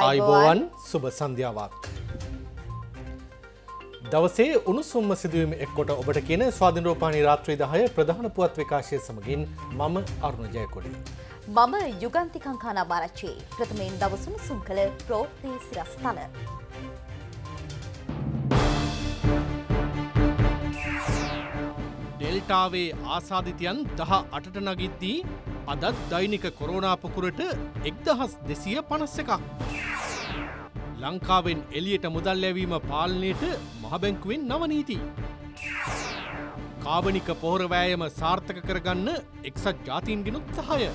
අයිබෝවන් සුභ සන්ධ්‍යාවක්. දවසේ උණුසුම්ම සිදුවීම එක්කොට ඔබට කියන ස්වාධිනරෝපානි රාත්‍රී දහය ප්‍රධාන පුවත් විකාශය සමගින් මම අරුණ ජයකොලින්. මම යුගන්තිකංකානා භාරච්චේ ප්‍රථමයෙන් දවසුම් සුම් කළ ප්‍රෝත්්‍රී සිරස්ථල. ඩෙල්ටාවේ ආසාධිතයන් දහ අටට නගිත්දී අදත් දෛනික කොරෝනාපකුරට එක්දහස් දෙසිය පනස්ස එකක්. ලංකාවෙන් එලියට මුදල් ලැවීම පාලනයට මහබැංකුවෙන් නවනීති. කාවනික පොහොරවෑයම සාර්ථක කරගන්න එක්සත් ජාතින්ගෙනුත් සහය.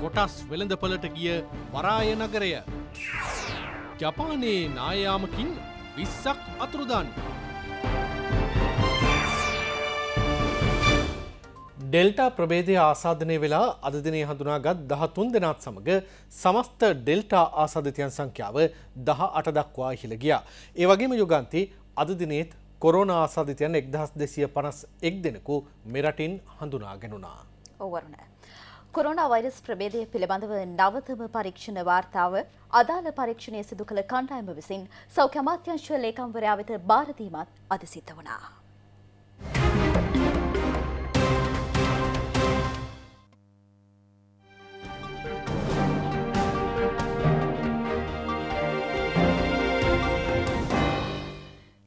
කොටස් වෙළඳපලට ගිය වරාය නගරය. ජපානයේ නායාමකින් විස්සක් අතුරුදන්. ඩෙල්ටා ප්‍රබේදය ආසාධනය වෙලා අදදිනය හඳුනාගත් දහතුන් දෙනාත් සමඟ සමස්ත ඩෙල්ටා ආසාධිතයන් සංඛ්‍යාව දහ අට දක්වා හිළ ගියා. ඒ වගේම යුගන්ති අදදිනේත් කොරෝන ආසාධිතයන් එක්දහස් දෙසිය පනස් එක් දෙනෙකු මෙරටින් හඳුනාගෙනුනා. ඔවරන. කොරෝන වෛරස් ප්‍රබේදය පිළිබඳව නවතම පරීක්ෂණ වාර්තාව අදාළ පරීක්ෂණය සිදු කළ කණ්ඩායම විසින් සෞඛ්‍ය අමාත්‍යංශ ලේකම්වරයා වෙත බාර දීමත් අද සිද්ධ වුණා.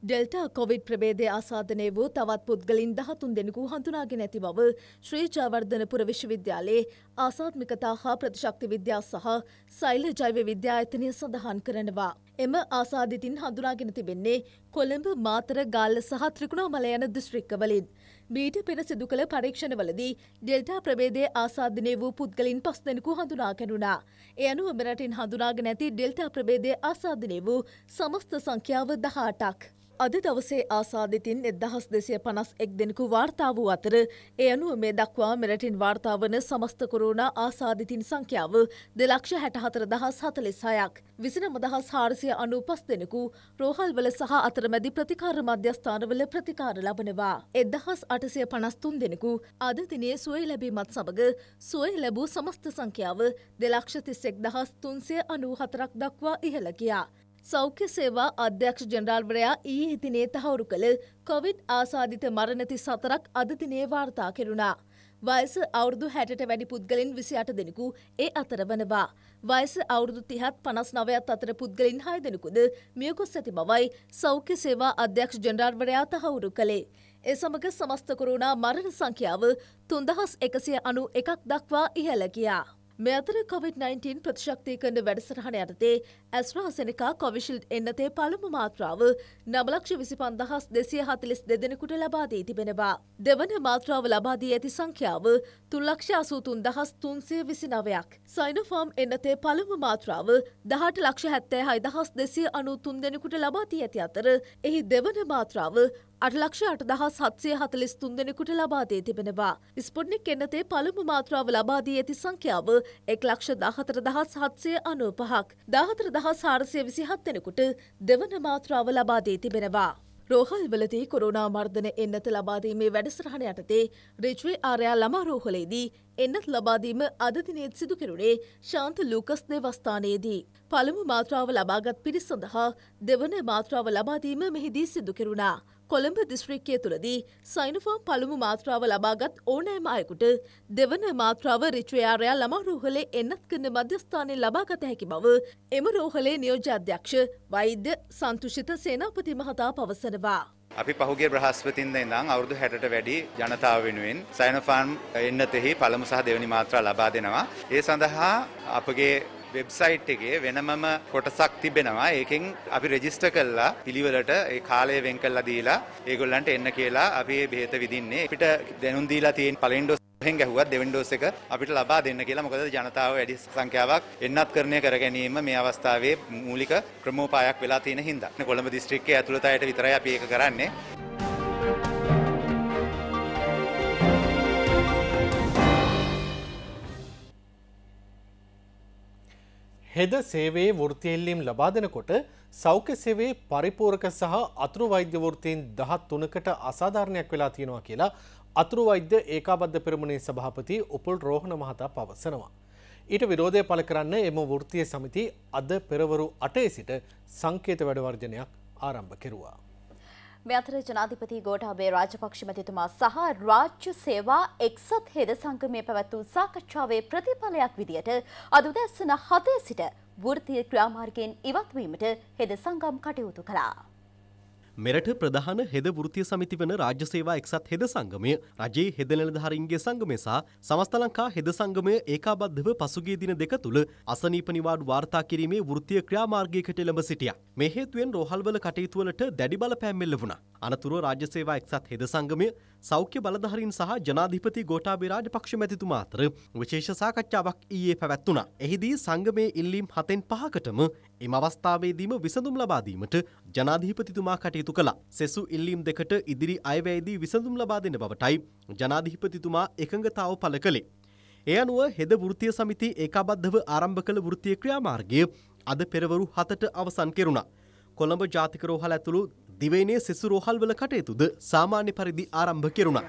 ඩෙල්ට කොවිඩ් ප්‍රබේදය ආසාධනය වූ තවත් පුද්ගලින් දහතුන් දෙනෙකු හඳුනාගෙන ඇති බව ශ්‍රී ජාවර්ධනපුර විශ්වවිද්‍යාලයේ ආසාත්මිකතා හා ප්‍රතිශක්ති විද්‍යා සහ සෛල ජෛව විද්‍යායතනය සඳහන් කරනවා. එම ආසාධිතින් හඳුනාගෙන තිබෙන්නේ කොළඹ මාතර ගාල්ල සහ ත්‍රිකුණාමල යන දිස්ත්‍රික්කවලින්. මීට පෙර සිදු කළ පරීක්ෂණවලදී ඩෙල්ටා ප්‍රබේදය ආසාධනය වූ පුද්ගලින් පස් දෙනෙකු හඳුනාගැනුණා. එ අනුව මෙරටින් හඳුනාගෙන ඇති ඩෙල්ටා ප්‍රබේදය ආසාධනය වූ සමස්ත සංඛ්‍යාව දහටක්. අද දවසේ ආසාධිතින් එදහස් දෙසය පනස් එක් දෙනෙකු වාර්තා වූ අතර ඒ අනුව මේ දක්වා මෙරටින් වාර්තාාවන සමස්තකරුණ ආසාධිතින් සංඛ්‍යාව දෙලක්ෂ හැටහතර දහස් හතලෙසායක්. විසිනම දහස් හාරසිය අනූපස් දෙනෙකු රෝහල්වල සහ අතරමැදි ප්‍රතිකාර මධ්‍යස්ථානවල ප්‍රතිකාර ලබනවා. එදහස් අටසය පනස්තුන් දෙනෙකු අද දිනේ සුවය ලැබීමත් සමඟ සුවය ලැබූ සමස්ත සංඛ්‍යාව දෙලක්ෂ තිස්සෙක් දහස් තුන්සය අනූ හතරක් දක්වා ඉහළගියා. සෞඛ්‍ය සේවා අධ්‍යක්ෂ ජනරාල්වරයා ඊයේ දිනේ තහවුරු කළ කොවිඩ් ආසාධිත මරණති සතරක් අද දිනේ වාර්තා කෙරුණා. වයස අවුරුදු හැටට වැඩි පුද්ගලින් විසි අට දෙනෙකු ඒ අතර වනවා. වයස අවුරුදු තිහත් පනස් නවයත් අතර පුද්ගලින් හය දෙනෙකුද මියකුස් ඇති බවයි සෞඛ්‍ය සේවා අධ්‍යක්ෂ ජනරාල්වරයා තහවුරු කළේ. ඒ සමඟ සමස්තකරුණා මරණ සංඛ්‍යාව තුන්දහස් එකසිය අනු එකක් දක්වා ඉහළ ගියා. මේ අතර COVID-19 ප්‍රතිශක්තිකරණ වැඩසටහන යටතේ ඇස්ට්‍රාසෙනකා කොවිෂිල්ඩ් එන්නතේ පළමු මාත්‍රාව නවලක්ෂ විසිපන් දහස් දෙසිය හතලිස් දෙදෙනෙකුට ලබා දී තිබෙනවා. දෙවන මාත්‍රාව ලබා දී ඇති සංඛ්‍යාව තුන්ලක්ෂ අසූතුන් දහස් තුන්සිය විසි නවයක්. සයිනොෆාම් එන්නතේ පළමු මාත්‍රාව දහට ලක්ෂ හැත්තෑ හයි දහස් දෙසිය අනු තුන් දෙනෙකුට ලබා දී ඇති අතර එහි දෙවන මාත්‍රාව අටලක්ෂ අටදහා සත්සය හතලිස් තුන් දෙනෙකුට ලබාදේ තිබෙනවා. ස්පොට්නික් එන්නතේ පළමු මාත්‍රාව ලබාදී ඇති සංඛ්‍යාව එක් ලක්ෂ දහතර දහස් හත්සය අනුව පහක් දාහතර දහස් හාරසය විසිහත් දෙෙනෙකුට දෙවන මාත්‍රාව ලබාදී තිබෙනවා. රෝහල් වලදී කොරුණා මර්ධන එන්නත ලබාදීමේ වැඩසරහණ යටතේ රිච්වේ ආරයා ළමා රෝහලේදී එන්නත් ලබාදීම අදදිනේත් සිදු කෙරුණේ ශාන්ත ලූකස් දෙවස්ථානයේදී. පළමු මාත්‍රාව ලබාගත් පිරිස් සඳහා දෙවන මාත්‍රාව ලබාදීම මෙහිදී සිදු කෙරුණා. කොළඹ දිස්ත්‍රික්කය තුළදී සයිනෆෝම් පළමු මාත්‍රාව ලබාගත් ඕනෑම අයෙකුට දෙවන මාත්‍රාව රිච්වයාරයා ළම රෝහලේ එන්නත් කරන මධ්‍යස්ථානය ලබාගත හැකි බව එම රෝහලේ නියෝජාධ්‍යක්ෂ වෛද්‍ය සන්තුෂිත සේනාපති මහතා පවසනවා. අපි පහුගේ බ්‍රහස්පතින්ද ඉඳං අවුරුදු හැටට වැඩි ජනතාව වෙනුවෙන් සයිනෆාන් එන්නතෙහි පළමු සහ දෙවැනි මාත්‍රා ලබා දෙනවා. ඒ සඳහා අපගේ වෙබ්සයිට් එකේ වෙනමම කොටසක් තිබෙනවා. ඒකෙන් අපි රෙජිස්ටර් කළා පිළිවෙලට ඒ කාලය වෙන් කරලා දීලා ඒගොල්ලන්ට එන්න කියලා අපි මේ බෙහෙත විදින්නේ. අපිට දැනුම් දීලා තියෙන පළවෙනි ඩෝස් හෙන් ගැහුවත් දෙවෙනි ඩෝස් එක අපිට ලබා දෙන්න කියලා මොකද ජනතාව වැඩි සංඛ්‍යාවක් එන්නත් කරණය කර ගැනීම මේ අවස්ථාවේ මූලික ක්‍රමෝපායක් වෙලා තියෙන හින්දා. කොළඹ දිස්ත්‍රික්කයේ ඇතුළත අයට විතරයි අපි ඒක කරන්නේ. හෙද සේවයේ වෘතියෙල්ලීම් ලබා දෙනකොට සෞඛ්‍ය සේවේ පරිපූරක සහ අතුරු වෛද්‍ය වෘතීන් දහත් තුනකට අසාධාරණයක් වෙලා තියෙනවා කියලා අතුරු වෛද්‍ය ඒකාබද්ධ පෙරමුණේ සභාපති උපුල් රෝහණ මහතා පවසනවා. ඊට විරෝධය පළ කරන්න එම වෘත්තිය සමිති අද පෙරවරු අටේ සිට සංකේත වැඩවර්ජනයක් ආරම්භ කෙරුවා. මේ අතර ජනාධිපති ගෝඨාභය රාජපක්ෂ මැතිතුමා සහ රාජ්‍ය සේවා එක්සත් හෙද සංගමයේ පැවැත් වූ සාකච්ඡාවේ ප්‍රතිඵලයක් විදියට අද උදැසන 7 සිට වෘත්තීය ක්‍රියාමාර්ගයෙන් ඉවත් වීමට හෙද සංගම් කටයුතු කළා. මෙරට ප්‍රධාන හෙද වෘතිය සමිති වන රාජ්‍ය සේවා එක්සත් හෙද සංගමය රජයේ හෙද නිලධාරීන්ගේ සංගමය සහ සමස්ත ලංකා හෙද සංගමය ඒකාබද්ධව පසුගිය දින දෙක තුල අසනීප නිවාඩු වාර්තා කිරීමේ වෘත්තීය ක්‍රියාමාර්ගයකට එළඹ සිටියා. මේ හේතුවෙන් රෝහල්වල කටයුතුවලට දැඩි බලපෑම් එල්ල වුණා. අනතුරුව රාජ්‍ය සේවා එක්සත් හෙද සංගමය සෞඛ්‍ය බලධහරින් සහ ජනාධිපති ගෝටාබිරාජ පක්ෂ මැතිතුමා අතර විශේෂ සාකච්ඡාවක් ඊයේ පැවැත්වුණා. එහිදී සංගමේ ඉල්ලීම් හතෙන් පහකටම එම අවස්ථාවේදීම විසඳුම් ලබාදීමට ජනාධීපතිතුමා කටයුතු කළ සෙසු ඉල්ලීම් දෙකට ඉදිරි අයවැයදී විසඳුම් ලබා දෙන බවටයි ජනාධීපතිතුමා එකඟතාව පළ කළේ. ඒ අනුව හෙද වෘතිය සමිති ඒකාබද්ධව ආරම්භ කළ වෘතිය ක්‍රියාමාර්ගය අද පෙරවරු හතට අවසන් කෙරුණා. කොළඹ ජාතිකරෝහල ඇතුළු දිවයිනේ සෙසු රෝහල්වල කටයුතුද සාමාන්‍ය පරිදි ආරම්භ කෙරුණා.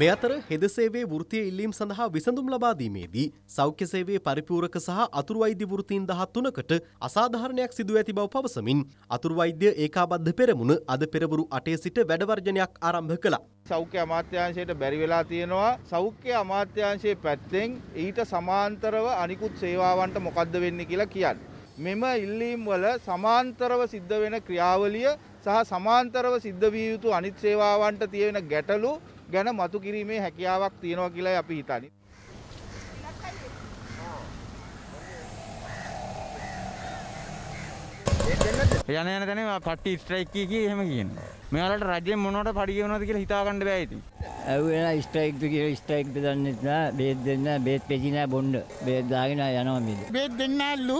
මේ අතර හෙද සේවේ වෘතිය ඉල්ලීම් සඳහා විසඳුම් ලබාදීමේදී සෞඛ්‍ය සේවේ පරිපූරක සහ අතුරු වෛද්‍ය වෘතීන් දහත් තුනකට අසාධාරණයක් සිදුව ඇති බව පවසමින් අතුරු වෛද්‍ය ඒකාබද්ධ පෙරමුණ අද පෙරවරු අටේ සිට වැඩවර්ජනයක් ආරම්භ කළා. සෞඛ්‍ය අමාත්‍යාංශයට බැරි වෙලා තියෙනවා සෞඛ්‍ය අමාත්‍යාංශයේ පැත්තෙන් ඊට සමාන්තරව අනිකුත් සේවාවන්ට මොකද්ද වෙන්නේ කියලා කියන්න. මෙම ඉල්ලීම් වල සමාන්තරව සිද්ධ වෙන ක්‍රියාවලිය සහ සමාන්තරව සිද්ධ විය යුතු අනිත් සේවාවන්ට තියෙන ගැටලු ගැන මතු කිරීමේ හැකියාවක් තියෙනවා කියලා අපි හිතන්නේ. යන යන තැන පට්ටි ස්ට්‍රයික් කිය කිය එහෙම කියනවා. මෙයාලට රජයෙන් මොනවට පඩි කියනවද කියලා හිතා ගන්න බෑ ඉතින්. ඇහුවෙලා ස්ට්‍රයික්ද කියලා ස්ට්‍රයික්ද දන්නේ නැහැ. බේත් දෙන්න බේත් පෙජි නැහැ බොන්න. බේත් දාගෙන යනවා මේ. බේත් දෙන්නල්ලු.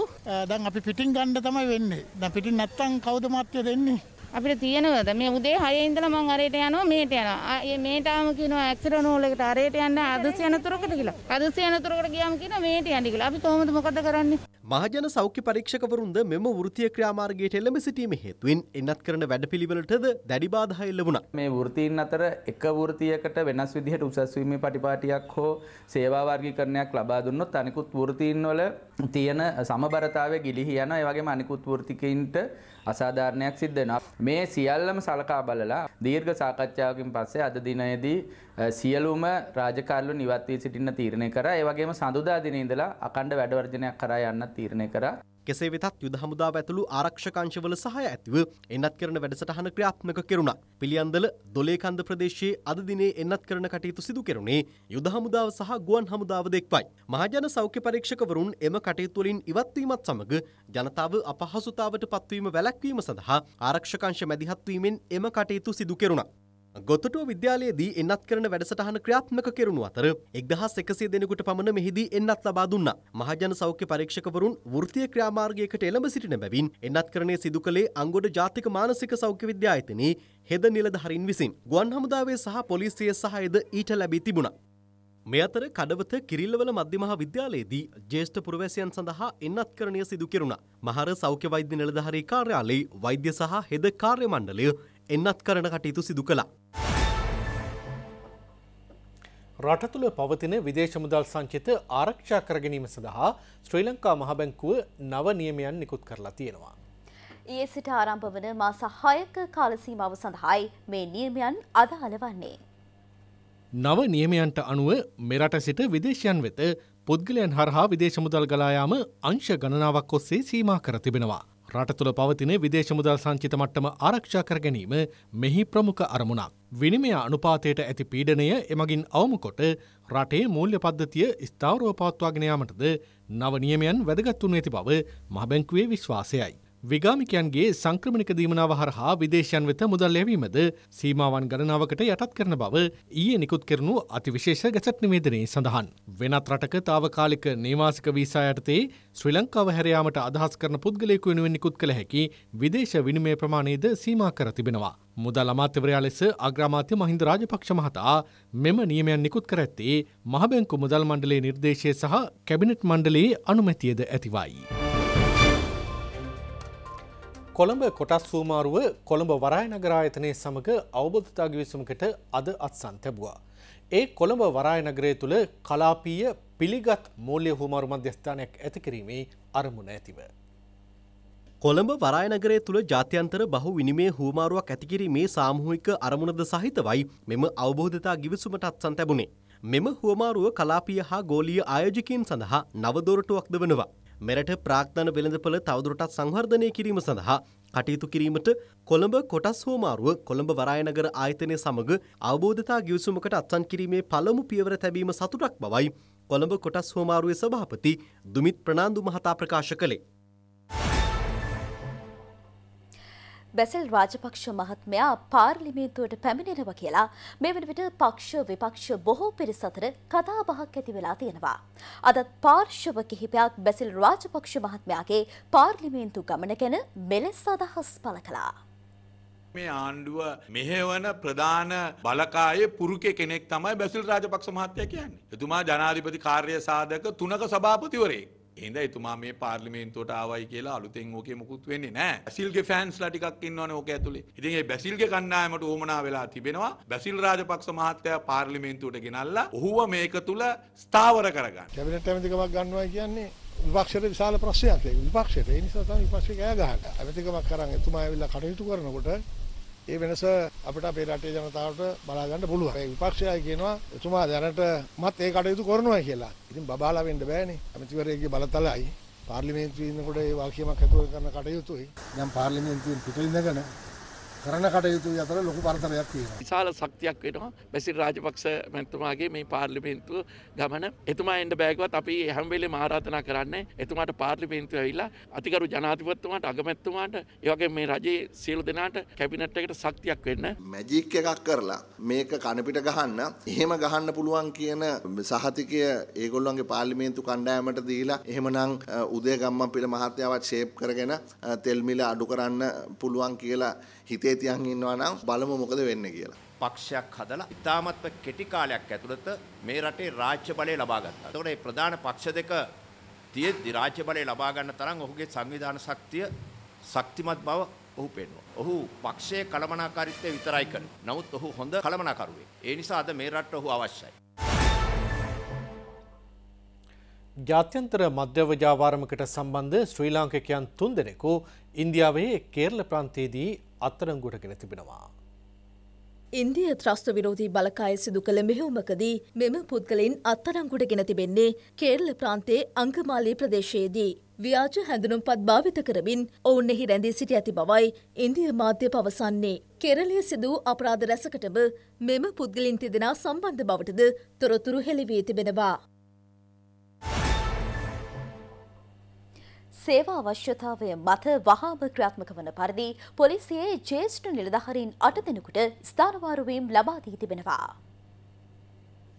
දැන් අපි පිටින් ගන්න තමයි වෙන්නේ. දැන් පිටින් නැත්තම් කවුද මාත්‍ය දෙන්නේ? අපිට තියෙනවද මේ උදේ 6 ඉඳලා මං අරේට යනවා මේට යනවා. මේටම කියනවා ඇක්සිඩන්ට් නෝල් එකට අරේට යන්න අදසි යනතුරකට කියලා. අදසි යනතුරකට ගියාම කියනවා මේට යන්න කියලා. අපි කොහොමද මොකද කරන්නේ? මහජන සෞඛ්‍ය පරීක්ෂකවරුන්ද මෙම වෘතිය ක්‍රියාමාර්ගයට එල්ලම සිටීම හේතුවෙන් එන්නත් කරන වැඩපිළිවෙලටද දැඩි බාධා එල්ලබුණා. මේ වෘතීන් අතර එක වෘතියකට වෙනස් විදිහට උසස් වීමේ පටිපාටියක් හෝ සේවා වර්ගීකරණයක් ලබා දුන්නොත් අනිකුත් වෘතීන් වල තියෙන සමබරතාවය ගිලිහි යනවා. ඒ වගේම අනිකුත් වෘතිකයින්ට අසාධාරණයක් සිද්ධ වෙනවා. මේ සියල්ලම සලකා බලලා දීර්ඝ සාකච්ඡාවකින් පස්සේ අද දිනයේදී සියලුම රාජකාරලු නිවත් වී සිටින්න තීරණය කරා. ඒ වගේම සඳුදා දිනේ ඉඳලා අඛණ්ඩ වැඩවර්ජනයක් කරා යන්න තීරණය කරා. කෙසේ වෙතත් යුද හමුදාව ඇතුළු ආරක්ෂක අංශවල සහාය ඇතිව එන්නත් කරන වැඩසටහන ක්‍රියාත්මක කෙරුණා. පිළියන්දල දොලේකන්ද ප්‍රදේශයේ අද දිනේ එන්නත් කරන කටයුතු සිදු කෙරුණේ යුද හමුදාව සහ ගුවන් හමුදාව දෙක්වයි. මහජන සෞඛ්‍ය පරීක්ෂකවරුන් එම කටයුතු වලින් ඉවත් වීමත් සමග ජනතාව අපහසුතාවට පත්වීම වැළැක්වීම සඳහා ආරක්ෂක අංශ මැදිහත් වීමෙන් එම කටයුතු සිදු කෙරුණා. ගොතටුව විද්‍යාලයේදී එන්නත් කරන වැඩසටහන ක්‍රියාත්මක කෙරුණු අතර එක්දහස් එකසේ දෙනෙකුට පමණ මෙහිදී එන්නත් ලබා දුන්නා. මහජන සෞඛ්‍ය පරීක්ෂකවරුන් වෘත්තීය ක්‍රියාමාර්ගයකට එළඹ සිටින බැවින් එන්නත් කරණය සිදු කළේ අංගොඩ ජාතික මානසික සෞඛ්‍ය විද්‍යායතනයේ හෙද නිලධාරීන් විසින්. ගුවන් හමුදාවේ සහ පොලිසිය සහයද ඊට ලැබී තිබුණා. මේ අතර කඩවත කිරිල්ලවල මධ්‍යමහා විද්‍යාලයේදී ජ්‍යෙෂ්ඨ පුරවැසියන් සඳහා එන්නත් කරණය සිදු කෙරුණා. මහර සෞඛ්‍ය වෛද්‍ය නිලධාරී කාර්යාලයේ වෛද්‍ය සහ හෙද කාර්ය මණ්ඩලය එන්නත් කරන කටයුතු සිදු කළා. රට තුළ පවතින විදේශ මුදල් සංචිත ආරක්ෂා කරගැනීම සඳහා ශ්‍රී ලංකා මහබැංකුව නව නියමයන් නිකුත් කරලා තියෙනවා. ඒ සිට ආරම්භ වන මාස හයක කාලසීමාව සඳහායි මේ නියමයන් අදහල වන්නේ. නව නියමයන්ට අනුව මෙරට සිට විදේශයන් වෙත පුද්ගලයන් හරහා විදේශ මුදල් ගලායාම අංශ ගණනාවක් ඔස්සේ සීමා කර තිබෙනවා. රට තුළ පවතින විදේශ මුදල් සංචිත මට්ටම ආරක්ෂා කර ගැනීම මෙහි ප්‍රමුඛ අරමුණක්. විනිමය අනුපාතයට ඇති පීඩනය එමගින් අවමකොට රටේ මූල්‍ය පද්ධතිය ස්ථාවරව පවත්වාගෙන යාමටද නව නියමයන් වැදගත් වනු ඇති බව මහබැංකුවේ විශ්වාසයයි. විගාමිකයන්ගේ සංක්‍රමණික දීමනාව හරහා විදේශයන් වෙත මුදල් ලැබීමද සීමාවන් ගණනාවකට යටත් කරන බව ඊයේ නිකුත් කරනු අතිවිශේෂ ගැසට් නිවේදනයේ සඳහන්. වෙනත් රටක తాවකාලික නේවාසික වීසා යටතේ ශ්‍රී ලංකාව හැර යාමට අදහස් කරන පුද්ගලයෙකු වෙනුවෙන් නිකුත් කළ හැකි විදේශ විනිමය ප්‍රමාණයද සීමා කර තිබෙනවා. මුදල් අමාත්‍යවරයා ලෙස අග්‍රාමාත්‍ය මහින්ද රාජපක්ෂ මහතා මෙම නියමයන් නිකුත් කර ඇත්තේ මහබැංකු මුදල් මණ්ඩලයේ නිර්දේශය සහ කැබිනට් මණ්ඩලයේ අනුමැතියද ඇතිවයි. කොළඹ කොටස් සූමාරුව කොළඹ වරායනගරායතනය සමඟ අවබෝධතාගවිසුමකට අද අත්සන් තැබවා. ඒ කොළඹ වරායනගරය තුළ කලාපීය පිළිගත් මූල්‍ය හුමාරු මධ්‍යස්ථානයක් ඇතිකිරීමේ අරමුණ ඇතිව. කොළඹ වරායනගරය තුළ ජාත්‍යන්තර බහු විනිමේ හූමාරුවක් ඇතිකිරීමේ සාමූහික අරමුණද සහිතවයි මෙම අවබෝධතා ගිවිසුමට අත්සන් තැබුණේ. මෙම හුවමාරුව කලාපිය හා ගෝලිය ආයෝජකීන් සඳහා නවදොරටුවක්ද වනවා. මෙරට ප්‍රාක්ධන වෙළඳපළ තවදුරටත් සංවර්ධනය කිරීම සඳහා කටයුතු කිරීමට කොළඹ කොටස් හෝමාරුව කොළඹ වරායනගර ආයතනය සමග අවබෝධතා ගිවිසුමකට අත්සන් කිරීමේ පළමු පියවර තැබීම සතුටක් බවයි කොළඹ කොටස් හෝමාරුවේ සභාපති දුමිත් ප්‍රනාන්දු මහතා ප්‍රකාශ කළේ. බැසල් රාජපක්ෂ මහත්මයා පාර්ලිමේන්තුවට පැමිණෙනවා කියලා මේ වන විට පක්ෂ විපක්ෂ බොහෝ පිරිස අතර කතාබහක් ඇති වෙලා තියෙනවා. අදත් පාර්ශව කිහිපයක් බැසිල් රාජපක්ෂ මහත්මයාගේ පාර්ලිමේන්තු ගමන ගැන මෙලෙස් අදහස් පළ කළා. මේ ආණ්ඩුව මෙහෙවන ප්‍රධාන බලකායේ පුරුක කෙනෙක් තමයි බැසිල් රාජපක්ෂ මහත්තයා කියන්නේ. එතුමා ජනාධිපති කාර්ය සාධක තුනක සභාපතිවරයෙක්. එහිද එතුමා මේ පාර්ලිමේන්තුවට ආවයි කියලා අලුතෙන් ඕකේ මුකුත් වෙන්නේ නැහැ. බැසිල්ගේ ෆෑන්ස්ලා ටිකක් ඉන්නවනේ ඕක ඇතුලේ. ඉතින් මේ බැසිල්ගේ කණ්ඩායමට උවමනා වෙලා තිබෙනවා බැසිල් රාජපක්ෂ මහත්තයා පාර්ලිමේන්තුවට ගෙනල්ලා ඔහුව මේක තුල ස්ථාවර කරගන්න. කැබිනට් ඇමතිකමක් ගන්නවා කියන්නේ විපක්ෂයට විශාල ප්‍රශ්නයක් ඒක. විපක්ෂයට ඒ නිසා තමයි විපක්ෂය කෑ ගහන්නේ. ඇමතිකමක් කරන් එතුමා ඇවිල්ලා කටයුතු කරනකොට ඒ වෙනස අපිට අපේ රටේ ජනතාවට බලාගන්න පුළුවන්. ඒ විපක්ෂය කියනවා එතුමා දැනට මත් ඒ කටයුතු කරනවා කියලා. ඉතින් බබාලා වෙන්න බෑනේ. අමතිවරයේගේ බලතලයි පාර්ලිමේන්තුවේ ඉන්නකොට ඒ වාක්‍යමක් ඇතුළු කරන කටයුතුයි. දැන් පාර්ලිමේන්තුවෙන් පිටින් ඉඳගෙන කරන කටයුතු අතර ලොකු පරතරයක් තියෙනවා. විශාල ශක්තියක් වෙනවා බැසිල් රාජපක්ෂ මැතිතුමාගේ මේ පාර්ලිමේන්තුව ගමන. එතුමා එන්න බෑගවත් අපි හැම වෙලේම ආරාධනා කරන්නේ එතුමාට පාර්ලිමේන්තුව ඇවිල්ලා අතිගරු ජනාධිපතිතුමාට අගමැතිතුමාට ඒ වගේ මේ රජයේ සියලු දෙනාට කැබිනට් එකට ශක්තියක් වෙන්න. මැජික් එකක් කරලා මේක කණපිට ගහන්න එහෙම ගහන්න පුළුවන් කියන සහතිකය ඒගොල්ලන්ගේ පාර්ලිමේන්තු කණ්ඩායමට දීලා එහෙමනම් උදේ ගම්මන් පිළ මහත්තයාවත් ෂේප් කරගෙන තෙල් මිල අඩු කරන්න පුළුවන් කියලා හිතේ තියන් ඉන්නවා නම් බලමු මොකද වෙන්නේ කියලා. පක්ෂයක් හදලා ඉතාමත්ම කෙටි කාලයක් ඇතුළත මේ රටේ රාජ්‍ය බලය ලබා ගත්තා. ඒතකොට මේ ප්‍රධාන පක්ෂ දෙක තියෙද්දි රාජ්‍ය බලය ලබා ගන්න තරම් ඔහුගේ සංවිධාන ශක්තිය ශක්තිමත් බව ඔහු පෙන්වනවා. ඔහු පක්ෂයේ කළමනාකාරීත්වය විතරයි කළේ. නමුත් ඔහු හොඳ කළමනාකරුවෙක්. ඒ නිසා අද මේ රටට ඔහු අවශ්‍යයි. ජාත්‍යන්තර මධ්‍යව ව්‍යාපාරමකට සම්බන්ධ ශ්‍රී ලාංකිකයන් තුන්දෙනෙකු ඉන්දියාවේ කේරළ ප්‍රාන්තයේදී අත්තරංගුටගෙන තිබෙනවා. ඉන්දිය ත්‍රස්ත විරෝධී බලකාය සිදු කළ මෙහෙවුමකදී මෙම පුද්ගලයින් අත්තරංගුටගෙන තිබෙන්නේ කේරල ප්‍රාන්තේ අංගමාලී ප්‍රදේශයේදී. ව්‍යාජ හැඳුනුම්පත් භාවිත කරමින් ඔවුන්නෙහි රැඳී සිට ඇති බවයි ඉන්දිය මාධ්‍ය පවසන්නේ. කෙරලය සිදූ අපරාධ රැසකටම මෙම පුද්ගලින් තිදෙනා සම්බන්ධ බවටද තොරතුරු හෙළිවී තිබෙනවා. සේවා අවශ්‍යතාවය මත වහාම ක්‍රියාත්මක වන පරිදි පොලිසියේ ජ්‍යෙෂ්ඨ නිලධාරීන් අට දෙනෙකුට ස්ථානවාරුවීම් ලබා දී තිබෙනවා.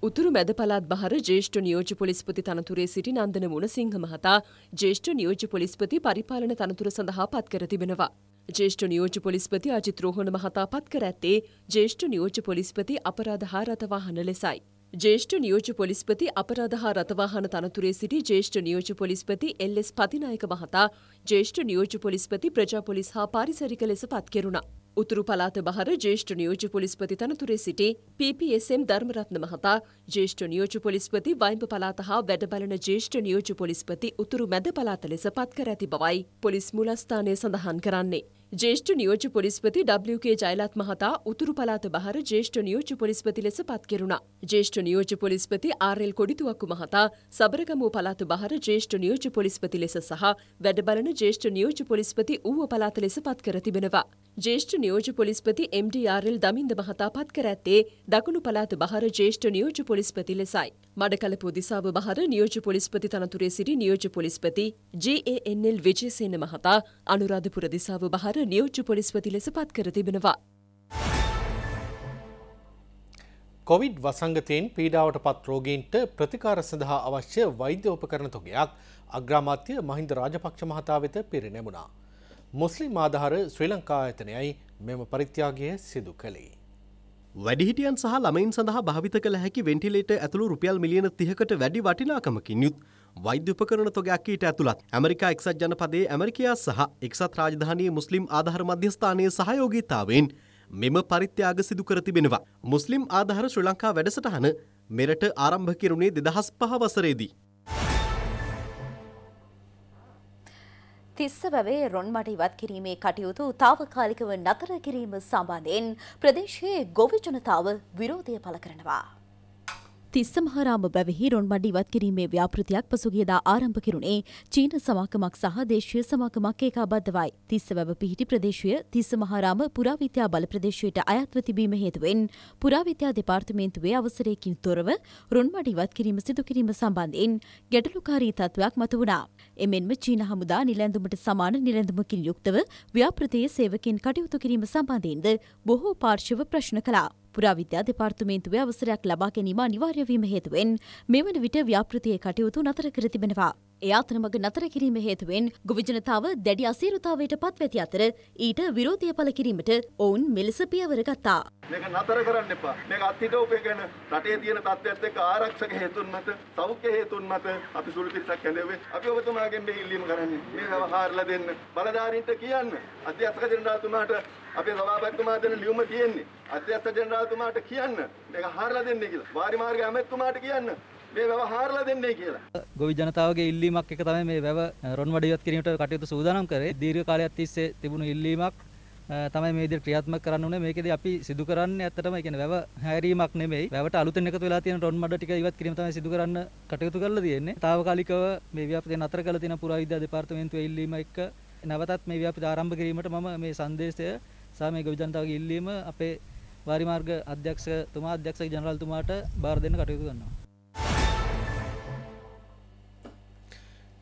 උතුරු මැද පළාත් බහර ජේෂ්ඨ නියෝජ්‍ය පොලිස්පති තනතුරේ සිටි නන්දන මුණසිංහ මහතා ජේෂ්ඨ නියෝජ්‍ය පොලිස්පති පරිපාලන තනතුර සඳහා පත් කර තිබෙනවා. ජේෂ්ඨ නියෝජ්‍ය පොලිස්පති අජිත් රෝහණ මහතා පත් කර ඇත්තේ ජේෂ්ඨ නියෝජ්‍ය පොලිස්පති අපරාධ හා රථවාහන ලෙසයි. ජේෂ්ඨ නියෝජ්‍ය පොලිස්පති අපරාධ හා රථවාහන තනතුරේ සිටි ජේෂ්ඨ නියෝජ්‍ය පොලිස්පති එල්.එස්. පතිනායක මහතා ජේෂ්ඨ නියෝජ්‍ය පොලිස්පති ප්‍රජා පොලිස් හා පාරිසරික ලෙස පත් කෙරුණා. උතුරු පළාත බහර ජේෂ්ඨ නියෝජ්‍ය පොලිස්පති තනතුරේ සිටි PPSM ධර්මරත්න මහතා ජේෂ්ඨ නියෝජ්‍ය පොලිස්පති වයිඹ පළාත හා වැඩබලන ජේෂ්ඨ නියෝජ්‍ය පොලිස්පති උතුරු මැද පළාත ලෙස පත් කර ඇති බවයි පොලිස් මුලස්ථානය සඳහන් කරන්නේ. ජේෂ්ඨ නියෝජ පොලිස්පති WK ජයලත් මහතා උතුරු පළාත බහර ජේෂ්ඨ නියෝජ පොලිස්පති ලෙස පත් කෙරුණා. ජේෂ්ඨ නියෝජ පොලිස්පති RL කොඩිතුවක්කු මහතා සබරගමුව පළාත බහර ජේෂ්ඨ නියෝජ පොලිස්පති ලෙස සහ වැඩබලන ජේෂ්ඨ නියෝජ පොලිස්පති ඌව පළාත ලෙස පත් කර තිබෙනවා. ජේෂ්ඨ නියෝජ පොලිස්පති MDRල් දමින්ද මහතා පත් කර ඇත්තේ දකුණු පළාත බහර ජේෂ්ඨ නියෝජ පොලිස්පති ලෙසයි. මඩකල පොදිසාව බහර නියෝජ පොලිස්පති තනතුරේ සිටි නියෝජ පොලිස්පති JANL විජේසේන මහතා අනුරාධපුර දිසාව බහර නියෝජ පොලිස්පති ලෙස පත් කර තිබෙනවා. කොවිඩ් වසංගතයෙන් පීඩාවට පත් රෝගීන්ට ප්‍රතිකාර සඳහා අවශ්‍ය වෛද්‍ය උපකරණ තොගයක් අග්‍රාමාත්‍ය මහින්ද රාජපක්ෂ මහතා වෙත පිරිනැමුණා. මුස්ලිම් ආධාර ශ්‍රී ලංකා ඇතනයයි මෙම පරිත්‍යාගය සිදු කළේ. වැඩිහිටියන් සහ ළමයින් සඳහා භාවිත කළ හැකි වෙන්ටිලේට ඇතුළු රුපියල් මිලියන තිහකට වැඩි වටිනාකමකින් යුත් වෛද්‍යපකරන තොගයක් ඊට ඇතුළත් ඇමරිකා එක්සත් ජනපදයේ ඇමරිකයා සහ එක්සත් රාජධානයේ මුස්ලිම් ආධාර මධ්‍යස්ථානයේ සහයෝගීතාවෙන් මෙම පරිත්‍යාග සිදු කර තිබෙනවා. මුස්ලිම් ආධාර ශ්‍රී ලංකා වැඩසටහන මෙරට ආරම්භ කෙරුණේ දෙදහස් පහ වසරේදී. තිස්සවැවේ රොන්මට ඉවත් කිරීමේ කටයුතු තාවකාලිකව නතර කිරීම සම්බන්ධයෙන් ප්‍රදේශයේ ගොවි ජනතාව විරෝධය පළ කරනවා. තිස්සමහාරාම වැවෙහි රොන්බඩ ඉවත් කිරීමේ ව්‍යාපෘතියක් පසුගියදා ආරම්භ කෙරුණේ චීන සමාකමක් සහ දේශීය සමාකමක් ඒකාබද්ධවයි. තිස්සවැව පිහිටි ප්‍රදේශය තිස්සමහාරාම පුරාවිද්‍යා බල ප්‍රදේශයට අයත්ව තිබීම හේතුවෙන් පුරාවිද්‍යා දෙපාර්තමේන්තුවේ අවසරයකින් තොරව රොන්බඩ ඉවත් කිරීම සිදු කිරීම සම්බන්ධයෙන් ගැටලුකාරී තත්ත්වයක් මතු වුණා. එමෙන්ම චීන හමුදා නිලැඳුමට සමාන නිලැඳුමකින් යුක්තව ව්‍යාපෘතියේ සේවකෙන් කටයුතු කිරීම සම්බන්ධයෙන්ද බොහෝ පාර්ශව ප්‍රශ්න කළා. පුරාවිද්‍යා දෙපාර්තමේන්තුවේ අවසරයක් ලබා ගැනීම අනිවාර්ය වීම හේතුවෙන් මෙවන විට ව්‍යාපෘතියේ කටයුතු නතර කර තිබෙනවා. ඒ අතරමඟ නතර කිරීම හේතුවෙන් ගොවිජනතාව දැඩි අසීරුතාවයට පත්වැති අතර ඊට විරෝධය පළ කිරීමට ඔවුන් මෙලෙස පියවර ගත්තා. මේක නතර කරන්න එපා. මේක අත්හිටෝපේගෙන රටේ තියෙන තත්ත්වයත් එක්ක ආරක්ෂක හේතුන් මත, සෞඛ්‍ය හේතුන් මත අපි සුළු පිටසක් ඇඳෙව්වේ. අපි ඔබතුමාගෙන් මේ ඉල්ලීම කරන්නේ. මේ වහාරලා දෙන්න. බලධාරීන්ට කියන්න. අධ්‍යක්ෂක ජනරාල්තුමාට අපේ සභාපතිතුමා දෙන ලියුම තියෙන්නේ. අධ්‍යක්ෂක ජනරාල්තුමාට කියන්න. මේක හාරලා දෙන්න කියලා. වාරි මාර්ග ඇමතිතුමාට කියන්න. මේ වැව හාරලා දෙන්නේ කියලා. ගොවි ජනතාවගේ ඉල්ලීමක් එක තමයි මේ වැව රොන්වඩ ඉවත් කිරීමට කටයුතු සූදානම් කරේ. දීර්ඝ කාලයක් තිස්සේ තිබුණු ඉල්ලීමක් තමයි මේ විදිහට ක්‍රියාත්මක කරන්න ඕනේ. මේකෙදී අපි සිදු කරන්නේ ඇත්තටම ඒ කියන්නේ වැව හැරීමක් නෙමෙයි. වැවට අලුතෙන් එකතු වෙලා තියෙන රොන්මඩ ටික ඉවත් කිරීම තමයි සිදු කරන්න කටයුතු කරලා තියෙන්නේ. తాවකාලිකව මේ ව්‍යාපෘතිය නතර කරලා තියෙන පුරාවිද්‍යා දෙපාර්තමේන්තුවේ ඉල්ලීම එක්ක නැවතත් මේ ව්‍යාපෘතිය ආරම්භ කිරීමට මම මේ සංදේශය සහ මේ ගොවි ජනතාවගේ ඉල්ලීම අපේ වාරි මාර්ග අධ්‍යක්ෂතුමා අධ්‍යක්ෂක ජනරාල්තුමාට බාර දෙන්න කටයුතු කරනවා.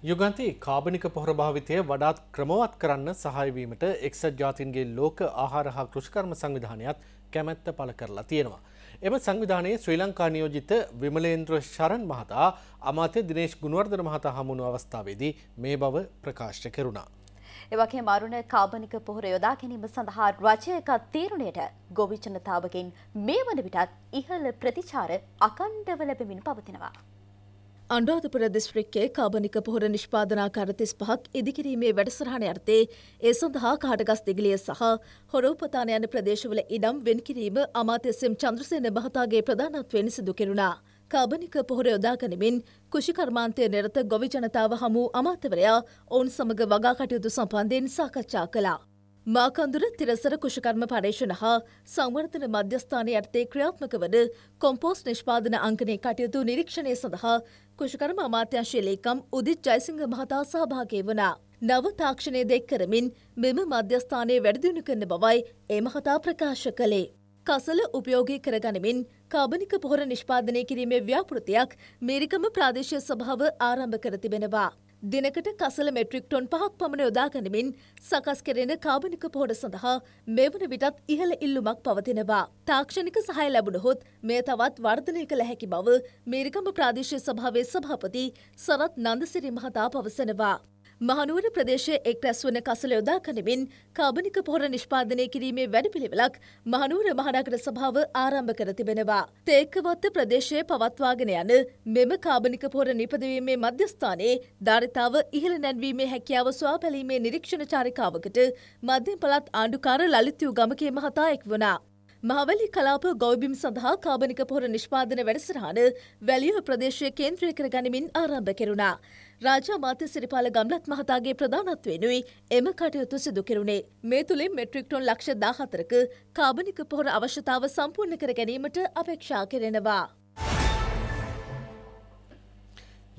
යුගන්ති කාබනික පොහොර භාවිතය වඩාත් ක්‍රමවත් කරන්න සහයවීමට එක්සත් ජාතින්ගේ ලෝක ආහාර හා කෘෂිකර්ම සංවිධානයත් කැමැත්ත පළ කරලා තියෙනවා. එම සංවිධානයේ ශ්‍රී ලංකා නියෝජිත විමලේන්ද්‍ර ශරන් මහතා අමාත්‍ය දිනේශ් ගුණවර්ධන මහතා හමුණු අවස්ථාවේදී මේ බව ප්‍රකාශ කෙරුණා. එවගේ මරුණ කාබනික පොහොර යොදා ගැනීම සඳහා රජයක තීරණයට ගොවි ජනතාවගෙන් මේ වන විටත් ඉහළ ප්‍රතිචාර අකණ්ඩව ලැබෙමින් පවතිනවා. අනුරාධපුර දිස්ත්‍රික්කයේ කාබනික පොහොර නිෂ්පාදනාකාර 35ක් ඉදිකිරීමේ වැඩසටහන යටතේ ඒ සඳහා කාටගස් දිගලිය සහ හොරෝපතාන යන ප්‍රදේශවල ඉඩම් වෙන් කිරීම අමාත්‍ය සෙම් චන්ද්‍රසේන මහතාගේ ප්‍රධානත්වයෙන් සිදු කෙරුණා. කාබනික පොහොර යොදාගනිමින් කෘෂිකර්මාන්තය නිරත ගොවි ජනතාව හමු අමාත්‍යවරයා ඔවුන් සමග වගා කටයුතු සම්බන්ධයෙන් සාකච්ඡා කළා. මාකන්දුර තිරසර කෘෂිකර්ම පර්ේෂණ හා සංවර්ධන මධ්‍යස්ථානය ඇත්තේ ක්‍රියාත්මක වන කොම්පෝස් නිෂ්පාදන අංකනය කටයුතු නිරීක්ෂණය සඳහා කෘෂිකර්ම අමාත්‍යංශය ලේකම් උදිත් ජයසිංහ මහතා සහභාගය වනා. නව තාක්ෂණය දෙක් කරමින් මෙම මධ්‍යස්ථානය වැඩදිුණු කරන බවයි ඒ මහතා ප්‍රකාශ කළේ. කසල උපයෝගී කරගනිමින් කාබනික පොහොර නිෂ්පාදනය කිරීමේ ව්‍යාපෘතියක් මේරිකම ප්‍රාදේශය සභාව ආරම්භ කර තිබෙනවා. දිනකට කසල මෙට්‍රික් ටොන් පහක් පමණ යොදාගනිමින් සකස් කෙරෙන කාබනික පොහොර සඳහා මේ වන විටත් ඉහළ ඉල්ලුමක් පවතිනවා. තාක්ෂණික සහය ලැබුණහොත් මේ තවත් වර්ධනය කළ හැකි බව මේරිකම ප්‍රාදේශය සභාවේ සභාපති සරත් නන්දසිරි මහතා පවසනවා. මහනුවර ප්‍රදේශයේ එක් රැස්වන කසල යොදා ගනිමින් කාබනික පොහොර නිෂ්පාදනය කිරීමේ වැඩපිළිවෙලක් මහනුවර මහනගර සභාව ආරම්භ කර තිබෙනවා. තේකවත්ත ප්‍රදේශයේ පවත්වාගෙන යන මෙම කාබනික පොහොර නිපදවීමේ මධ්‍යස්ථානයේ ධාරිතාව ඉහළ නැන්වීමේ හැකියාව සොයා බැලීමේ නිරීක්ෂණ චාරිකාවකට මධ්‍යම පළාත් ආණ්ඩුකාර ලලිත් යූ ගමකේ මහතා එක්වුණා. මහවැලි කලාප ගෞබිම් සඳහා කාබනික පොහොර නිෂ්පාදන වැඩසටහන වැලියහ ප්‍රදේශය කේන්ද්‍රය කර ගනිමින් ආරම්භ කෙරුණා. රාජා මාත්‍ය සිරිපාල ගම්ලත් මහතාගේ ප්‍රධානත්වෙනුයි එම කටයුතු සිදු කෙරුණේ. මේ තුළින් මෙට්‍රික්ටොන් ලක්ෂ දාහතරක කාබනික පොහොර අවශ්‍යතාව සම්පූර්ණ කර ගැනීමට අපේක්ෂා කෙරෙනවා.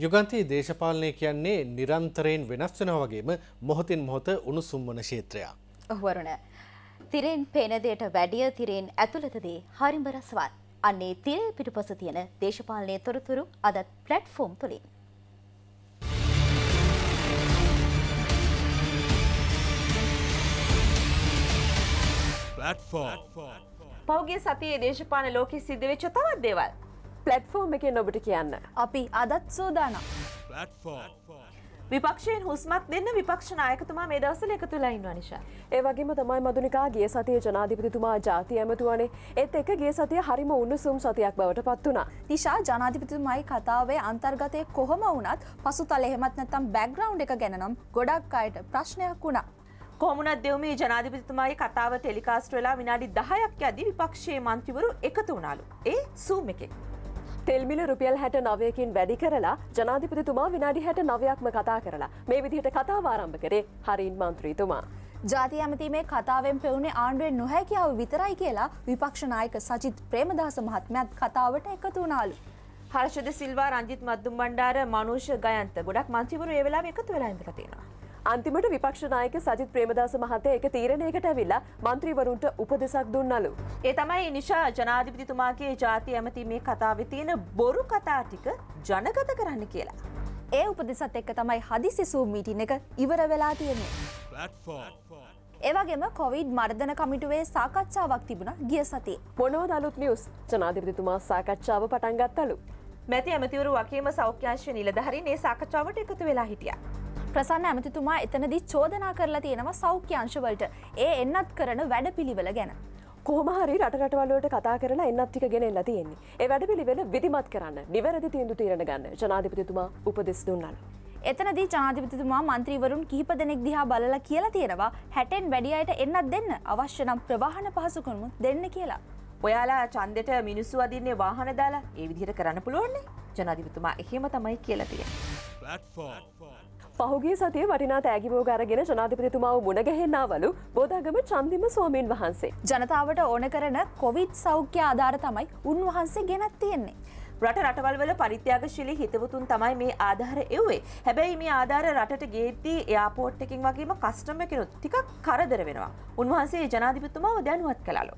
යුගන්තයේ දේශපාලනය කියන්නේ නිරන්තරයෙන් වෙනස් වෙන වගේම මොහොතින් මොහොත උණුසුම් වන ක්ෂේත්‍රයක්. ඔහුවරුණ. තිරෙන් පේන දෙයට වැඩිය තිරෙන් ඇතුළතදී හරිම රසවත්. අන්නේ තිරේ පිටුපස තියෙන දේශපාලනයේ තොරතුරු අදත් ප්ලැට්ෆෝම් තුලින් පලටෆෝම් පෞගේ සතියේ දේශපාන ලෝක සිද්ධවෙච්ච තවත් දේවල් පලට්ෆෝර්ම් එකෙන් ඔබට කියන්න අපි අදත් සෝදානම් විපක්ෂයෙන් හුස්මක් දෙන්න විපක්ෂනායකතුමා මේ දවසල එකතුලා ඉන්න නිශා ඒ වගේම තමයි මදුනිකා ගේ සතිය ජනාධිපතිතුමා ජාති ඇමතුවනේ එත් එක ගේ සතිය හරිම උන්නුසුම් සතියක් බවට පත් වනා නිශා ජනාධිපතිතුමයි කතාවේ අන්තර්ගතය කොහොම වුනත් පසු තල එහෙමත් නැතම් බැග්‍රවන්් එක ගැනම් ගොඩක් අයට ප්‍රශ්නයක් වුණා කොමුණත් දෙවමේ ජනාධිපතිතුමායි කතාව ටෙලිකාස්ට වෙලා විනාඩි දහයක් ඇදි විපක්ෂයේ මන්තිවරු එකතු වුණාලු. ඒ සූම එකෙක්. තෙල්මිල රුපියල් හැට නවයකින් වැඩි කරලා ජනාධිපතිතුමා විනාඩි හැට නවයක්ම කතා කරලා මේ විදිහට කතා ආරම්භ කරේ හරින් මන්ත්‍රීතුමා. ජාති ඇමතිීමේ කතාවෙන් පෙවුණේ ආණ්ඩුවෙන් නොහැකියාව විතරයි කියලා විපක්ෂනායක සචිත් ප්‍රේමදාස මහත්මයත් කතාවට එකතු වනාලු. හර්ෂද සිල්වා රංජිත් මද්දුම් බණ්ඩාර මනුෂ්‍ය ගයන්ත ගොඩක් මන්තිවරු ඒ වෙලා එකතු වෙලා ඉඳලා තියෙනවා. අන්තිමට විපක්ෂ නායක සජිත් ප්‍රේමදාස මහතා ඒක තීරණයකට ඇවිල්ලා മന്ത്രിවරුන්ට උපදෙසක් දුන්නලු. ඒ තමයි නිෂා ජනාධිපතිතුමාගේ ජාතිය ඇමති මේ කතාවේ තියෙන බොරු කතා ටික ජනගත කරන්න කියලා. ඒ උපදෙසත් එක්ක තමයි හදිසි සූම් මීටින් එක ඉවර වෙලා තියෙන්නේ. platform ඒවගේම කොවිඩ් මර්ධන කමිටුවේ සාකච්ඡාවක් තිබුණ ගිය සති. මොනෝද අලුත් නිියස් ජනාධිපතිතුමා සාකච්ඡාව පටන්ගත්තලු. මැති ඇමතිවරු වකීම සෞඛ්‍යංශ නිලධහරි ඒ සාකච්ඡාවට එකතු වෙලා හිටියා. ප්‍රසන්න ඇමතිතුමා එතනදි චෝදනා කරලා තියෙනවා සෞඛ්‍ය අංශවලට ඒ එන්නත් කරන වැඩ පිළිවෙල ගැන. කෝමහරි රටවලට කතා කරලා එන්නත්තික ගෙනෙල්ලා තියෙන්නේ ඒ වැඩ පිළිවෙල විදිමත් කරන්න නිවැරදි තිීන්දු තීරණ ගන්න ජනාධිපතිතුමා උපදෙස් දුන්නලු. එතනදී ජනාධිපතිතුමා මන්ත්‍රීවරුන් කිහිප දෙනෙක් දිහා බලලා කියලා තියෙනවා හැටෙන් වැඩි අයට එන්නත් දෙන්න අවශ්‍ය නම් ප්‍රවාහන පහසුකරමු දෙන්න කියලා. ඔයාලා චන්දෙට මිනිස්සු අදින්නේ වාහන දාලා ඒ විදිහට කරන්න පුළුවන්නේ ජනාධිපතුමා එහෙම තමයි කියලා තියෙන. පහුගේ සතිය වටිනා තෑගිමෝග අරගෙන ජනාධිපතිතුමාව මුණගැහෙන්නාවලු බෝධාගම චන්දිම ස්වාමීන් වහන්සේ. ජනතාවට ඕන කරන කොවිත් සෞඛ්‍ය ආධාර තමයි උන්වහන්සේ ගෙනත් තියෙන්නේ. රට රටවල්වල පරිත්‍යාගශීලී හිතවතුන් තමයි මේ ආධාර එව්වේ. හැබැයි මේ ආධාර රටට ගේද්දී එයාපෝට් එකකින් වගේම කස්ටමර් කෙනුත් ටිකක් කරදර වෙනවා. උන්වහන්සේ ජනාධිපතිතුමාව දැනුවත් කළාලු.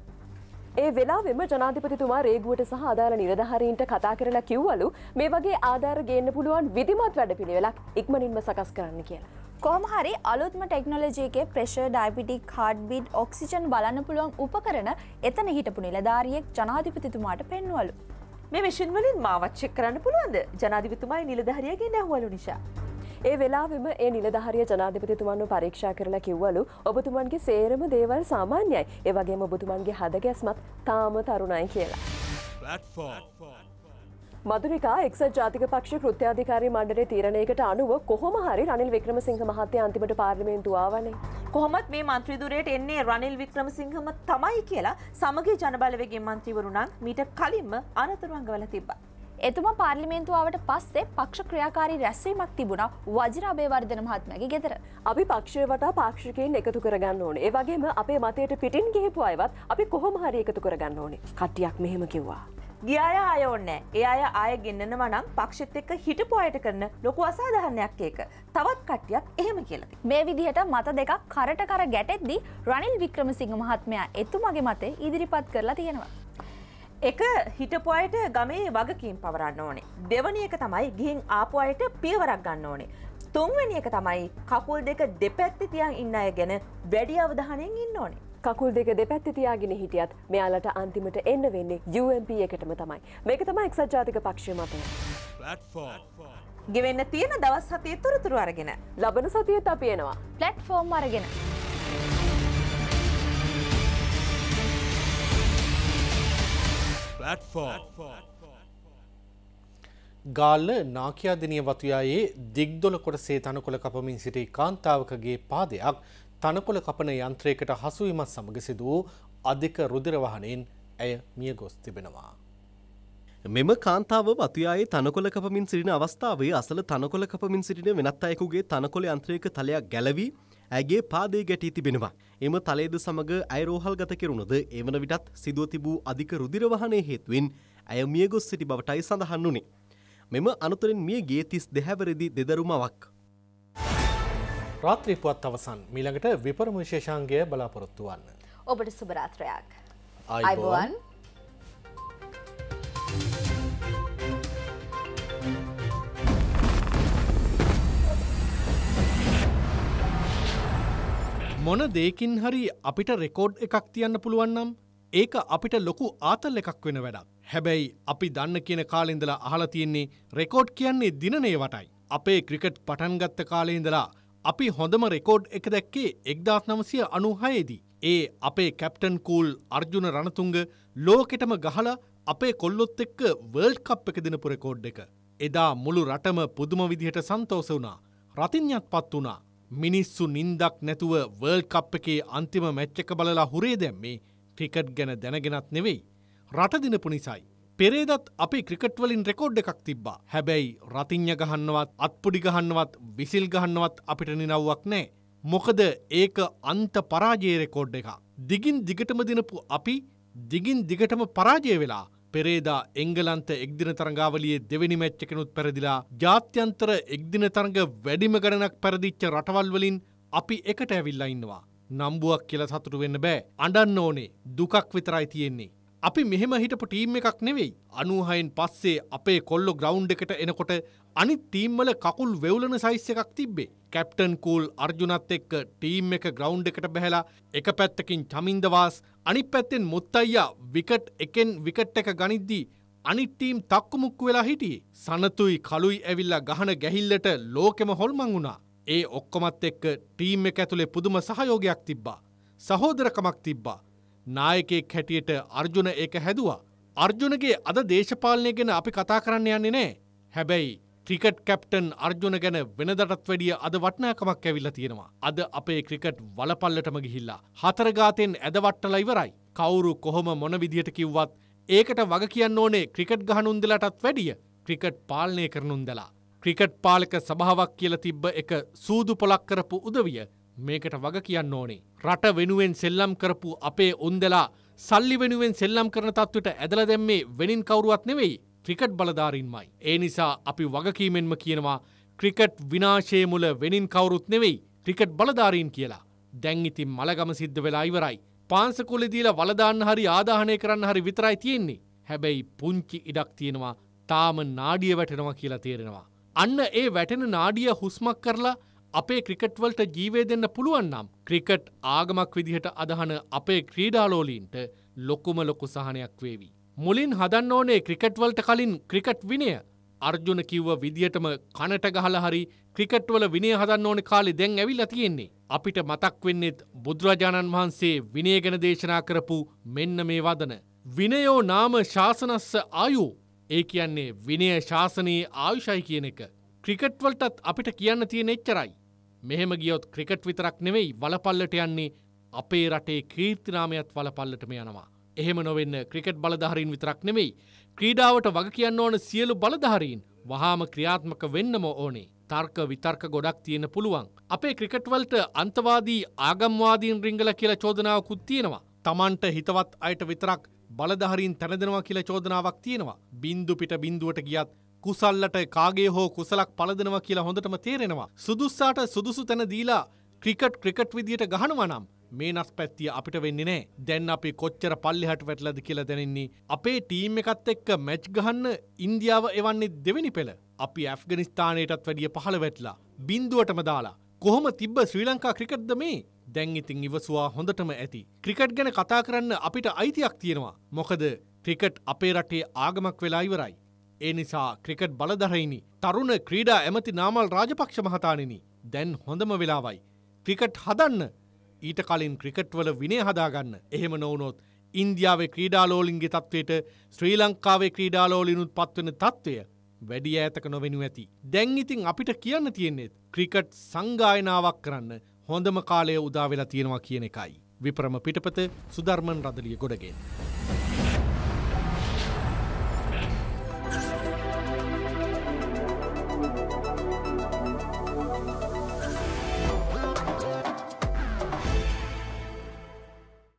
ඒ වෙලාවෙම ජනාධිපතිතුමා රේගුවට සහ ආධාර නිලධාරීන්ට කතා කරලා කිව්වලු මේ වගේ ආධාර ගේන්න පුළුවන් විධිමත් වැඩ පිළිවෙලක් ඉක්මනින්ම සකස් කරන්න කියලා. කොහොම හරි අලුත්ම ටෙක්නොලජයගේ ප්‍රේශර් ඩයිපිටික් හඩ්බිඩ් ඔක්සිජන් බලන්න පුළුවන් උපකරන එතන හිටපු නිලධාරියෙක් ජනාධිපතිතුමාට පෙන්වලු. මේ විෂන්වලින් මාවච්චෙක් කරන්න පුළුවන්ද ජනාධිපතුමයි නිලධාරියගේ නැහවලු නිසා. ඒ වෙලාවෙම ඒ නිලධාරිය ජනාධිපතිතුමන්ව පරීක්ෂා කරලා කිව්වලු ඔබතුමන්ගේ සේරම දේවල් සාමාන්‍යයි. ඒ වගේම ඔබතුමන්ගේ හදගැස්මත් තාම තරුණයි කියලා. platform. මදුරිකා එක්සත් ජාතික පක්ෂ කෘත්‍යාධිකාරී මණ්ඩලේ තීරණයකට අනුව කොහොම හරි රනිල් වික්‍රමසිංහ මහත්තයා අන්තිමට පාර්ලිමේන්තුව ආවනේ. කොහොමත් මේ මන්ත්‍රීදුරයට එන්නේ රනිල් වික්‍රමසිංහම තමයි කියලා සමගී ජනබලවේගයේ මන්ත්‍රීවරු නම් මීට කලින්ම අනතුරු අඟවලා තිබ්බා. එතුමා පාර්ලිමේන්තුවාවට පස්සේ පක්ෂ ක්‍රියාකාරී රැස්වීමක් තිබුණා වජිර අබේවර්ධන මහත්මගේ ගෙදර. අපි පක්ෂය වටා පාක්ෂිකයෙන් එකතු කරගන්න ඕනේ. ඒ වගේම අපේ මතයට පිටින් ගිහපු අයවත් අපි කොහොම හරි එකතු කරගන්න ඕනේ. කට්ටියක් මෙහෙම කිව්වා. ගිය අය ආය ඕන්නෑ. ඒ අය ආය ගෙන්නනවා නම් පක්ෂෙත් එක්ක හිටපු අයට කරන ලොකු අසාධාරණයක් ඒක. තවත් කට්ටියක් එහෙම කියලා. මේ විදිහට මත දෙකක් කරට කර ගැටෙද්දී රනිල් වික්‍රමසිංහ මහත්මයා එතුමගේ මතය ඉදිරිපත් කරලා තියෙනවා. එක හිටපුයට ගමේ වගකින් පවරන්න ඕනේ. දෙවනි එක තමයි ගිහින් ආපුයට පියවරක් ගන්න ඕනේ. තුන්වැනි එක තමයි කකුල් දෙක දෙපැත්ති තියන් ඉන්න අය ගැන වැඩි අවධානයෙන් ඉන්න ඕනේ. කකුල් දෙක දෙපැත්ති තියාගෙන හිටියත් මෙයාලට අන්තිමට එන්න වෙන්නේ UMP එකටම තමයි. මේක තමයි එක්සත් ජාතික පක්ෂය මතය. ගෙවෙන්න තියෙන දවස් හතේ තොරතුරු අරගෙන. ලබන සතියත් අපි එනවා. ප්ලට්ෆෝම් අරගෙන. ගාල්ල නාකයාදිනය වතුයායේ දිග්දොල කොටසේ තනකොළ කපමින් සිටි කාන්තාවකගේ පාදයක් තනකොළ කපන යන්ත්‍රයකට හසුවීමත් සමඟ සිදූ අධික රුදිරවහනෙන් ඇය මිය ගොස් තිබෙනවා. මෙම කාන්තාව වතුයායේ තනකොළ කපමින් සිටින අවස්ථාවේ අසල තනකොළ කපමින් සිටින වෙනත් අයකුගේ තනකොළ යන්ත්‍රයක තලයක් ගැලවී ඇගේ පාදේ ගැටී තිබෙනවා. එම තලේද සමග අයරෝහල්ගත කෙරුණද එවන විටත් සිදුව තිබූ අධික රුදිරවහනය හේතුවෙන් ඇය මියගොස් සිටි බවටයි සඳහන් වුණේ. මෙම අනතුරෙන් මියගේ තිස් දෙහැවරදි දෙදරුමවක්. රාත්‍රී පුවත් අවසන් මීළඟට විපරම විශේෂාංගය බලාපොරොත්තු වන්න. ඔබට සුබරාත්‍රයක්. අයිබෝන්. මොන දෙයකින් හරි අපිට රෙකෝඩ් එකක් තියන්න පුළුවන්නම් ඒක අපිට ලොකු ආතල් එකක් වෙන වැඩක්. හැබැයි අපි දන්න කියන කාලෙන්දලා අහලා තියෙන්නේ රෙකෝඩ් කියන්නේ දිනනේ වටයි. අපේ ක්‍රිකට් පටන්ගත්ත කාලේඉඳලා අපි හොඳම රෙකෝඩ් එක දැක්කේ එක්දාස් නමසය අනුහයේදී. ඒ අපේ කැප්ටන් කූල් අර්ජුන රණතුංග ලෝකෙටම ගහලා අපේ කොල්ලොත් එක්ක වර්ල්ඩ් කප් එක දිනපු රෙකෝඩ් එක. එදා මුළු රටම පුදුම විදිහට සන්තෝස වුණා. රතිඥත් පත් වනා මිනිස්සු නින්දක් නැතුව වර්ල් කප් එකේ අන්තිම මැච්චක බලලා හුරේ දැම්මේ ක්‍රිකට් ගැන දැනගෙනත් නෙවෙයි. රට දිනපු නිසයි. පෙරේදත් අපේ ක්‍රිකට් වලින් රෙකෝඩ් එකක් තිබ්බා. හැබැයි රතිඤ්ඤ ගහන්නවත් අත්පුඩි ගහන්නවත් විසිල් ගහන්නවත් අපිට නිනව්වක් නැහැ. මොකද ඒක අන්ත පරාජය රෙකෝඩ් එකක්. දිගින් දිගටම දිනපු අපි දිගින් දිගටම පරාජය වෙලා පෙරේදා එංගලන්ත එක්දින තරගාවලියේ දෙවැනි මැච් එකනුත් පැරදිලා ජාත්‍යන්තර එක්දින තරග වැඩිම ගණනක් පැරදිච්ච රටවල් වලින් අපි එකට ඇවිල්ලා ඉන්නවා. නම්බුවක් කියලා සතුටු වෙන්න බෑ. අඬන්න ඕනේ. දුකක් විතරයි තියෙන්නේ. අපි මෙහෙම හිටපු ටීම් එකක් නෙවෙයි අනුහයෙන් පස්සේ අපේ කොල්ලො ග්‍රවන්් එකට එනකොට අනි තීම්වල කකුල් වෙවලන සයිස් එකක් තිබ්බේ කැප්ටන් කූල් අර්ජුනත් එක්ක ටීම් එක ග්‍රවන්් එකට බැහලා එක පැත්තකින් චමින්දවාස් අනි පැත්තෙන් මුත් අයියා විකට් එකෙන් විකට් එක ගනිද්දී අනිට්ටීම් තක්කු මුක්කු වෙලා හිටියේ සනතුයි කලුයි ඇවිල්ලා ගහන ගැහිල්ලට ලෝකෙම හොල්මං වුණා ඒ ඔක්කොමත් එක්ක ටීම් එක ඇතුළේ පුදුම සහයෝගයක් තිබ්බා සහෝදරකමක් තිබ්බා නායකෙක් හැටියට අර්ජුන ඒක හැදවා. අර්ජුනගේ අද දේශපාලනය ගැන අපි කතා කරන්න යන්නේ නෑ. හැබැයි ක්‍රිකට් කැප්ටන් අර්ජුන ගැන වෙනදටත් වැඩිය අද වටනාකමක් ඇවිල්ලා තියෙනවා. අද අපේ ක්‍රිකට් වලපල්ලටම ගිහිල්ලා. හතරගාතෙන් ඇදවට්ටලා ඉවරයි. කවුරු කොහොම මොන විදිහට කිව්වත් ඒකට වග කියන්න ඕනේ ක්‍රිකට් ගහනුන්දලටත් වැඩිය ක්‍රිකට් පාලනය කරනුන්දලා. ක්‍රිකට් පාලක සභාවක් කියල තිබ්බ එක සූදු පොලක් කරපු උදවිය මේකට වග කියන්න ඕනේ. රට වෙනුවෙන් සෙල්ලම් කරපු අපේ උන්දලා සල්ලි වෙනුවෙන් සෙල්ලම් කරන තත්වට ඇදල දැම්මේ වෙනින් කවරුවත් නෙවෙයි ක්‍රිකට් බලධාරින්මයි. ඒ නිසා අපි වගකීමෙන්ම කියනවා ක්‍රිකට් විනාශය මුල වෙනින් කවුරුත් නෙවෙයි ක්‍රිකට් බලධාරීන් කියලා. දැන් ඉතින් මලගම සිද්ධ වෙලා ඉවරයි. පාන්සකොලි දීලා වලදාන්න හරි ආදාහනය කරන්න හරි විතරයි තියෙන්නේ. හැබැයි පුංචි ඉඩක් තියෙනවා තාම නාඩිය වැටෙනවා කියලා තේරෙනවා. අන්න ඒ වැටෙන නාඩිය හුස්මක් කරලා අපේ ක්‍රිකට්වලට ජීවේ දෙන්න පුළුවන් නම් ක්‍රිකට් ආගමක් විදිහට අදහන අපේ ක්‍රීඩාලෝලීන්ට ලොකුම ලොකු සහනයක් වේවි. මුලින් හදන්න ඕනේ ක්‍රිකට්වලට කලින් ක්‍රිකට් විනය අර්ජුන කිව්ව විදිහටම කනට ගහල හරි ක්‍රිකට්වල විනය හදන්න ඕන කාලි දැන් ඇවිල්ල තියෙන්නේ. අපිට මතක් වෙන්නෙත් බුදුරජාණන් වහන්සේ විනය ගැන දේශනා කරපු මෙන්න මේ වදන. විනයෝ නාම ශාසනස්ස ආයු ඒ කියන්නේ විනය ශාසනයේ ආයුෂයි කියන එක. ක්‍රිකට්වලටත් අපිට කියන්න තියෙන එච්චරයි. මෙහෙම ගියොත් ක්‍රිකට් විතරක් නෙවෙයි වලපල්ලට යන්නේ අපේ රටේ කීර්තිනාමයත් වලපල්ලටම යනවා. එහෙම නොවෙන්න ක්‍රිකට් බලධහරින් විතරක් නෙමෙයි. ක්‍රීඩාවට වග කියන්න ඕන සියලු බලධහරීන් වහාම ක්‍රියාත්මක වෙන්නම ඕනේ. තර්ක විතර්ක ගොඩක් තියෙන පුළුවන්. අපේ ක්‍රිකට්වලට අන්තවාදී ආගම්වාදීන් රිංගල කියලා චෝදනාවකුත් තියෙනවා. තමන්ට හිතවත් අයට විතරක් බලධහරින් තැනදෙනවා කියලා චෝදනාවක් තියෙනවා. බින්දු පිට බින්දුවට ගියත් කුසල්ලට කාගේ හෝ කුසලක් පලදනවා කියලා හොඳටම තේරෙනවා. සුදුස්සාට සුදුසු තැන දීලා ක්‍රිකට් ක්‍රිකට් විදියට ගහනවනම් මේ නස් පැත්තිය අපිට වෙන්නේ නෑ දැන් අපි කොච්චර පල්ලිහට වැටලද කියලා දැනෙන්නේ අපේ ටීම් එකත් එක්ක මැච් ගහන්න ඉන්දියාව එවන්නේ දෙවෙනි පෙළ අපි ඇෆ්ගනිස්ථානයටත් වැඩිය පහළ වැටලා බින්දුවටම දාලා කොහොම තිබ්බ ශ්‍රී ලංකා ක්‍රිකට්ද මේ දැන් ඉතින් ඉවසවා හොඳටම ඇති ක්‍රිකට් ගැන කතා කරන්න අපිට අයිතියක් තියෙනවා මොකද ක්‍රිකට් අපේ රටේ ආගමක් වෙලා ඉවරයි ඒ නිසා ක්‍රිකට් බලධරයිනි තරුණ ක්‍රීඩා ඇමති නාමල් රාජපක්ෂ මහතානිනි දැන් හොඳම වෙලාවයි. ක්‍රිකට් හදන්න ඊට කලින් ක්‍රිකට්වල විනේ හදාගන්න එහෙම නොවනොත් ඉන්දියාවේ ක්‍රීඩාලෝලින්ගේ තත්ත්වයට ශ්‍රී ලංකාවේ ක්‍රීඩාලෝලිනුත් පත්වන තත්ත්වය වැඩිය ඇතක නොවෙනු ඇති. දැන් ඉතින් අපිට කියන්න තියෙන්නේෙත් ක්‍රිකට් සංගායනාවක් කරන්න හොඳම කාලය උදාවෙලා තියෙනවා කියන එකයි. විපරම පිටපත සුධර්මන් රදලිය ගොඩගෙන්.